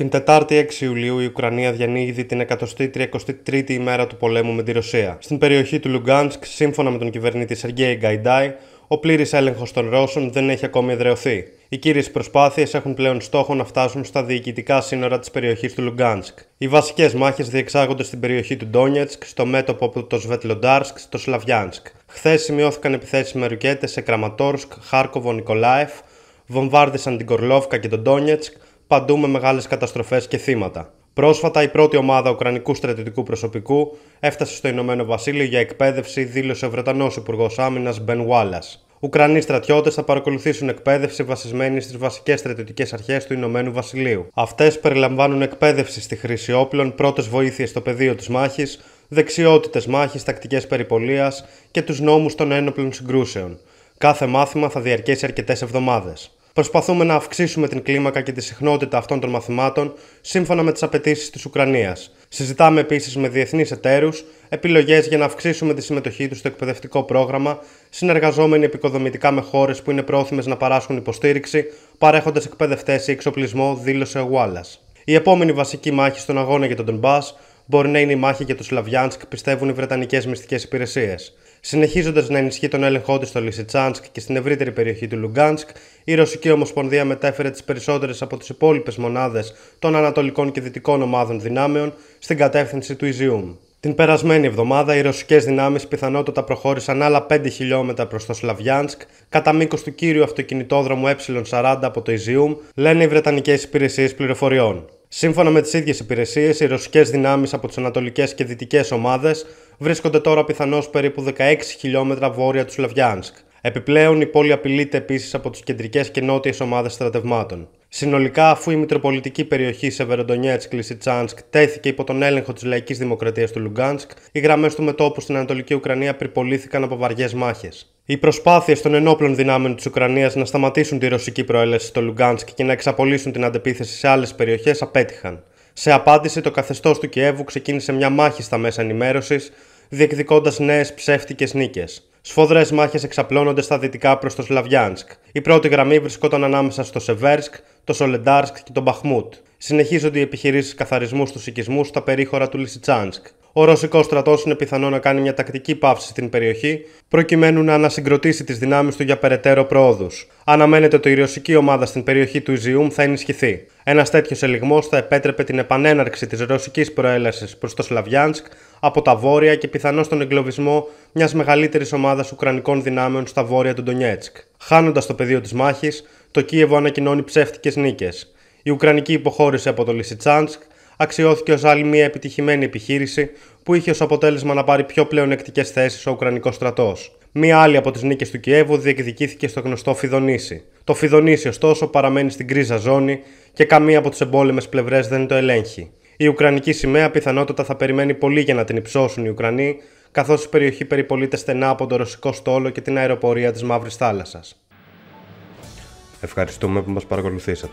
Την Τετάρτη 6 Ιουλίου η Ουκρανία διανύει την 133η ημέρα του πολέμου με τη Ρωσία. Στην περιοχή του Λουγκάνσκ, σύμφωνα με τον κυβερνήτη Σεργέη Γκαϊντάι, ο πλήρης έλεγχος των Ρώσων δεν έχει ακόμη εδρεωθεί. Οι κύριες προσπάθειες έχουν πλέον στόχο να φτάσουν στα διοικητικά σύνορα της περιοχής του Λουγκάνσκ. Οι βασικές μάχες διεξάγονται στην περιοχή του Ντόνιετσκ, στο μέτωπο από το Σβετλοντάρσκ, στο Σλαβιάνσκ. Χθες σημειώθηκαν επιθέσεις με ρουκέτες σε Κραματόρσκ, Χάρκοβο, Νικολάεφ, βομβάρδισαν την Κορλόφκα και τον Ντόνιετσκ, παντού με μεγάλες καταστροφές και θύματα. Πρόσφατα, η πρώτη ομάδα Ουκρανικού στρατιωτικού προσωπικού έφτασε στο Ηνωμένο Βασίλειο για εκπαίδευση, δήλωσε ο Βρετανός Υπουργός Άμυνας Μπεν Γουάλλα. Ουκρανοί στρατιώτες θα παρακολουθήσουν εκπαίδευση βασισμένη στις βασικές στρατιωτικές αρχές του Ηνωμένου Βασιλείου. Αυτές περιλαμβάνουν εκπαίδευση στη χρήση όπλων, πρώτες βοήθειες στο πεδίο της μάχης, δεξιότητες μάχης, τακτικές περιπολίας και τους νόμους των ένοπλων συγκρούσεων. Κάθε μάθημα θα διαρκέσει αρκετές εβδομάδες προσπαθούμε να αυξήσουμε την κλίμακα και τη συχνότητα αυτών των μαθημάτων σύμφωνα με τις απαιτήσεις της Ουκρανίας. Συζητάμε επίσης με διεθνείς εταίρους επιλογές για να αυξήσουμε τη συμμετοχή τους στο εκπαιδευτικό πρόγραμμα, συνεργαζόμενοι επικοδομητικά με χώρες που είναι πρόθυμες να παράσχουν υποστήριξη, παρέχοντας εκπαιδευτές ή εξοπλισμό, δήλωσε ο Γουάλλας. Η επόμενη βασική μάχη στον αγώνα για τον Ντομπά μπορεί να είναι η μάχη για το Σλαβιάνσκ, πιστεύουν οι Βρετανικές μυστικές υπηρεσίες. Συνεχίζοντας να ενισχύει τον έλεγχό τη στο Λισιτσάνσκ και στην ευρύτερη περιοχή του Λουγκάνσκ, η Ρωσική Ομοσπονδία μετέφερε τις περισσότερες από τις υπόλοιπες μονάδες των ανατολικών και δυτικών ομάδων δυνάμεων στην κατεύθυνση του Ιζιούμ. Την περασμένη εβδομάδα, οι ρωσικές δυνάμεις πιθανότατα προχώρησαν άλλα 5 χιλιόμετρα προς το Σλαβιάνσκ, κατά μήκος του κύριου αυτοκινητόδρομου Ε40 από το Ιζιούμ, λένε οι Βρετανικές Υπηρεσίες Πληροφοριών. Σύμφωνα με τις ίδιες υπηρεσίες, οι ρωσικές δυνάμεις από τις ανατολικές και δυτικές ομάδες βρίσκονται τώρα πιθανώς περίπου 16 χιλιόμετρα βόρεια του Σλαβιάνσκ. Επιπλέον, η πόλη απειλείται επίσης από τις κεντρικές και νότιες ομάδες στρατευμάτων. Συνολικά, αφού η Μητροπολιτική περιοχή Σεβεροντονιέτσκ Λισιτσάνσκ τέθηκε υπό τον έλεγχο της Λαϊκής Δημοκρατίας του Λουγκάνσκ, οι γραμμές του μετόπου στην Ανατολική Ουκρανία πριπολήθηκαν από βαριές μάχες. Οι προσπάθειες των ενόπλων δυνάμεων της Ουκρανίας να σταματήσουν τη ρωσική προέλευση στο Λουγκάνσκ και να εξαπολύσουν την αντεπίθεση σε άλλες περιοχές απέτυχαν. Σε απάντηση, το καθεστώς του Κιέβου ξεκίνησε μια μάχη στα μέσα ενημέρωσης, διεκδικώντας νέες ψεύτικες νίκες. Σφοδρές μάχες εξαπλώνονται στα δυτικά προς το Σλαβιάνσκ. Η πρώτη γραμμή βρισκόταν ανάμεσα στο Σεβέρσκ, το Σολεντάρσκ και τον Μπαχμούτ. Συνεχίζονται οι επιχειρήσεις καθαρισμού στους οικισμούς στα περίχωρα του Λισιτσάνσκ. Ο ρωσικός στρατός είναι πιθανό να κάνει μια τακτική παύση στην περιοχή, προκειμένου να ανασυγκροτήσει τις δυνάμεις του για περαιτέρω προόδους. Αναμένεται ότι η ρωσική ομάδα στην περιοχή του Ιζιούμ θα ενισχυθεί. Ένας τέτοιος ελιγμός θα επέτρεπε την επανέναρξη της ρωσικής προέλαση προς το Σλαβιάνσκ από τα βόρεια και πιθανώς τον εγκλωβισμό μιας μεγαλύτερης ομάδας Ουκρανικών δυνάμεων στα βόρεια του Ντονιέτσκ. Χάνοντας το πεδίο της μάχης, το Κίεβο ανακοινώνει ψεύτικες νίκες. Η Ουκρανική υποχώρηση από το Λισιτσάνσκ αξιώθηκε ως άλλη μια επιτυχημένη επιχείρηση που είχε ως αποτέλεσμα να πάρει πιο πλεονεκτικές θέσεις ο Ουκρανικός στρατός. Μία άλλη από τις νίκες του Κιέβου διεκδικήθηκε στο γνωστό Φιδονήσι. Το Φιδονήσι ωστόσο παραμένει στην κρίζα ζώνη και καμία από τις εμπόλεμες πλευρές δεν το ελέγχει. Η Ουκρανική σημαία πιθανότατα θα περιμένει πολύ για να την υψώσουν οι Ουκρανοί, καθώς η περιοχή περιπολείται στενά από τον ρωσικό στόλο και την αεροπορία της Μαύρης Θάλασσας. Ευχαριστούμε που μας παρακολουθήσατε.